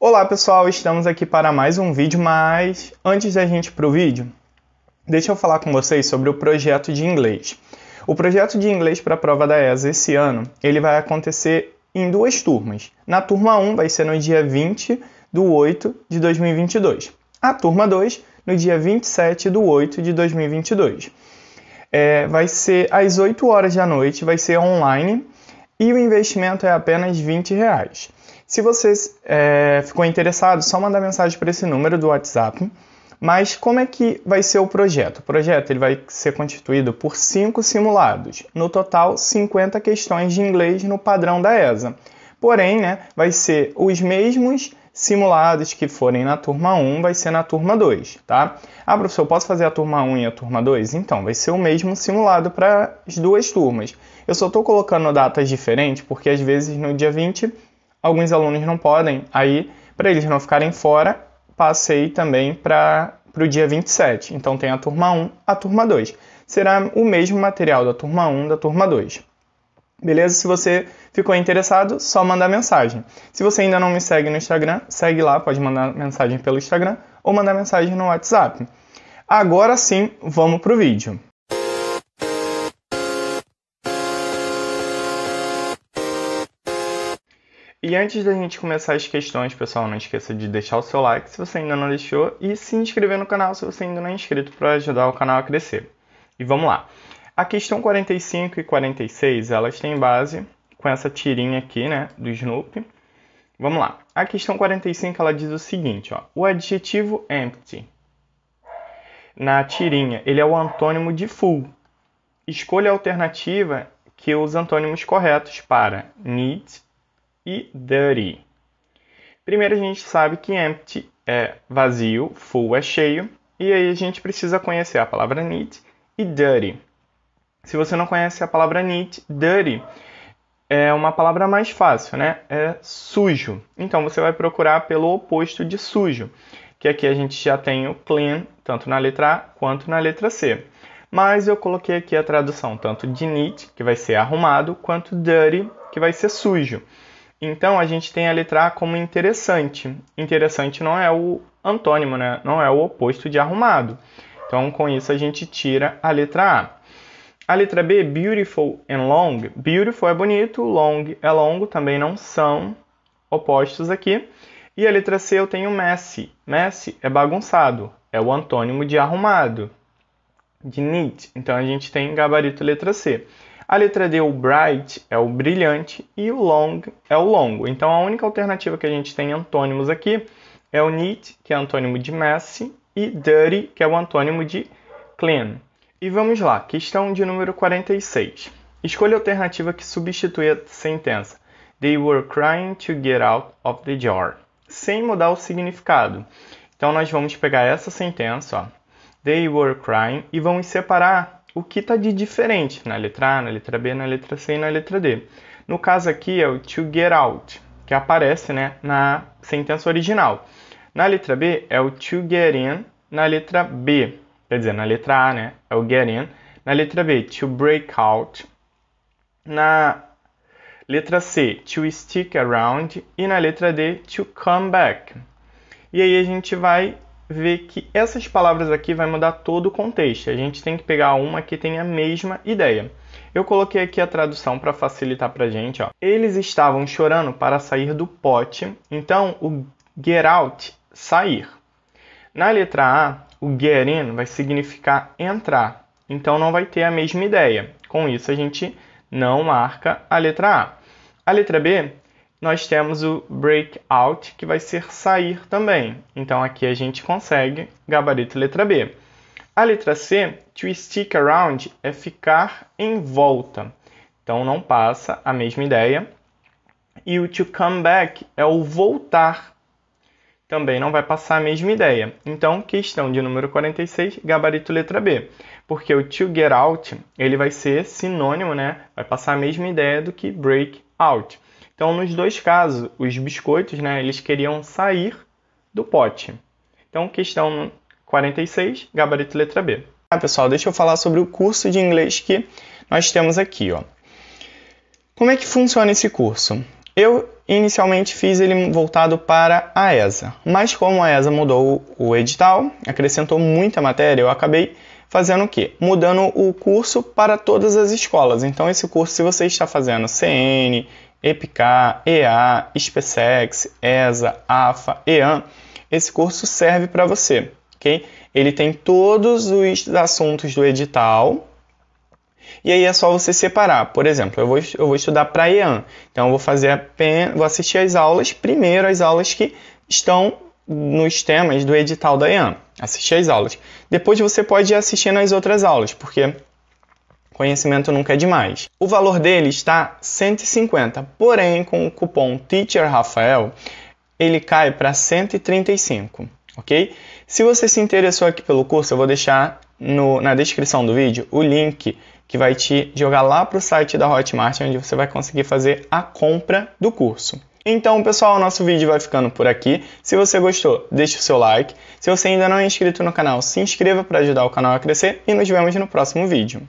Olá pessoal, estamos aqui para mais um vídeo, mas antes da gente ir para o vídeo, deixa eu falar com vocês sobre o projeto de inglês. O projeto de inglês para a prova da ESA esse ano, ele vai acontecer em duas turmas. Na turma 1 vai ser no dia 20 do 8 de 2022. A turma 2 no dia 27 do 8 de 2022. É, vai ser às 8 horas da noite, vai ser online e o investimento é apenas 20 reais. Se você é, ficou interessado, só mandar mensagem para esse número do WhatsApp. Mas como é que vai ser o projeto? O projeto ele vai ser constituído por cinco simulados, no total 50 questões de inglês no padrão da ESA. Porém, né, vai ser os mesmos simulados que forem na turma 1, vai ser na turma 2, tá? Ah, professor, posso fazer a turma 1 e a turma 2? Então, vai ser o mesmo simulado para as duas turmas. Eu só estou colocando datas diferentes porque às vezes no dia 20 alguns alunos não podem. Aí, para eles não ficarem fora, passei também para o dia 27. Então tem a turma 1, a turma 2. Será o mesmo material da turma 1 da turma 2. Beleza? Se você ficou interessado, só mandar mensagem. Se você ainda não me segue no Instagram, segue lá, pode mandar mensagem pelo Instagram ou mandar mensagem no WhatsApp. Agora sim, vamos para o vídeo. E antes da gente começar as questões, pessoal, não esqueça de deixar o seu like se você ainda não deixou e se inscrever no canal se você ainda não é inscrito para ajudar o canal a crescer. E vamos lá. A questão 45 e 46, elas têm base com essa tirinha aqui, né, do Snoopy. Vamos lá. A questão 45, ela diz o seguinte, ó. O adjetivo empty na tirinha, ele é o antônimo de full. Escolha a alternativa que os antônimos corretos para need, e dirty. Primeiro a gente sabe que empty é vazio, full é cheio, e aí a gente precisa conhecer a palavra neat e dirty. Se você não conhece a palavra neat, dirty é uma palavra mais fácil, né? É sujo. Então você vai procurar pelo oposto de sujo, que aqui a gente já tem o clean, tanto na letra A quanto na letra C. Mas eu coloquei aqui a tradução tanto de neat, que vai ser arrumado, quanto dirty, que vai ser sujo. Então a gente tem a letra A como interessante. Interessante não é o antônimo, né? não é o oposto de arrumado. Então com isso a gente tira a letra A. A letra B, beautiful and long. Beautiful é bonito, long é longo, também não são opostos aqui. E a letra C eu tenho messy. Messy é bagunçado, é o antônimo de arrumado, de neat. Então a gente tem gabarito letra C. A letra D, o bright, é o brilhante e o long é o longo. Então a única alternativa que a gente tem antônimos aqui é o neat, que é antônimo de messy, e dirty, que é o antônimo de clean. E vamos lá, questão de número 46. Escolha a alternativa que substitui a sentença They were crying to get out of the jar, sem mudar o significado. Então nós vamos pegar essa sentença, ó, They were crying, e vamos separar o que está de diferente na letra A, na letra B, na letra C e na letra D. No caso aqui é o to get out, que aparece né, na sentença original. Na letra B é o to get in, na letra B, quer dizer, na letra A né, é o get in, na letra B to break out, na letra C to stick around e na letra D to come back. E aí a gente vai ver que essas palavras aqui vai mudar todo o contexto. A gente tem que pegar uma que tem a mesma ideia. Eu coloquei aqui a tradução para facilitar para a gente. Ó. Eles estavam chorando para sair do pote, então o get out, sair. Na letra A, o get in vai significar entrar, então não vai ter a mesma ideia. Com isso, a gente não marca a letra A. A letra B nós temos o breakout, que vai ser sair também. Então aqui a gente consegue gabarito letra B. A letra C, to stick around, é ficar em volta. Então não passa a mesma ideia. E o to come back é o voltar. Também não vai passar a mesma ideia. Então, questão de número 46, gabarito letra B. Porque o to get out, ele vai ser sinônimo, né? Vai passar a mesma ideia do que break out. Então, nos dois casos, os biscoitos, né, eles queriam sair do pote. Então, questão 46, gabarito letra B. Ah, pessoal, deixa eu falar sobre o curso de inglês que nós temos aqui, ó. Como é que funciona esse curso? Eu inicialmente fiz ele voltado para a ESA, mas como a ESA mudou o edital, acrescentou muita matéria, eu acabei fazendo o quê? Mudando o curso para todas as escolas. Então, esse curso, se você está fazendo CN, EPICAR, EA, SpaceX, ESA, AFA, EAN, esse curso serve para você, ok? Ele tem todos os assuntos do edital, e aí é só você separar. Por exemplo, eu vou, eu vou estudar para EAN. Então eu vou fazer apenas, vou assistir as aulas, primeiro as aulas que estão nos temas do edital da EAN. Assistir as aulas. Depois você pode assistir nas outras aulas, porque Conhecimento nunca é demais. O valor dele está 150, porém com o cupom Teacher Rafael ele cai para 135, ok? Se você se interessou aqui pelo curso, eu vou deixar no, na descrição do vídeo o link que vai te jogar lá para o site da Hotmart, onde você vai conseguir fazer a compra do curso. Então, pessoal, nosso vídeo vai ficando por aqui. Se você gostou, deixe o seu like. Se você ainda não é inscrito no canal, se inscreva para ajudar o canal a crescer e nos vemos no próximo vídeo.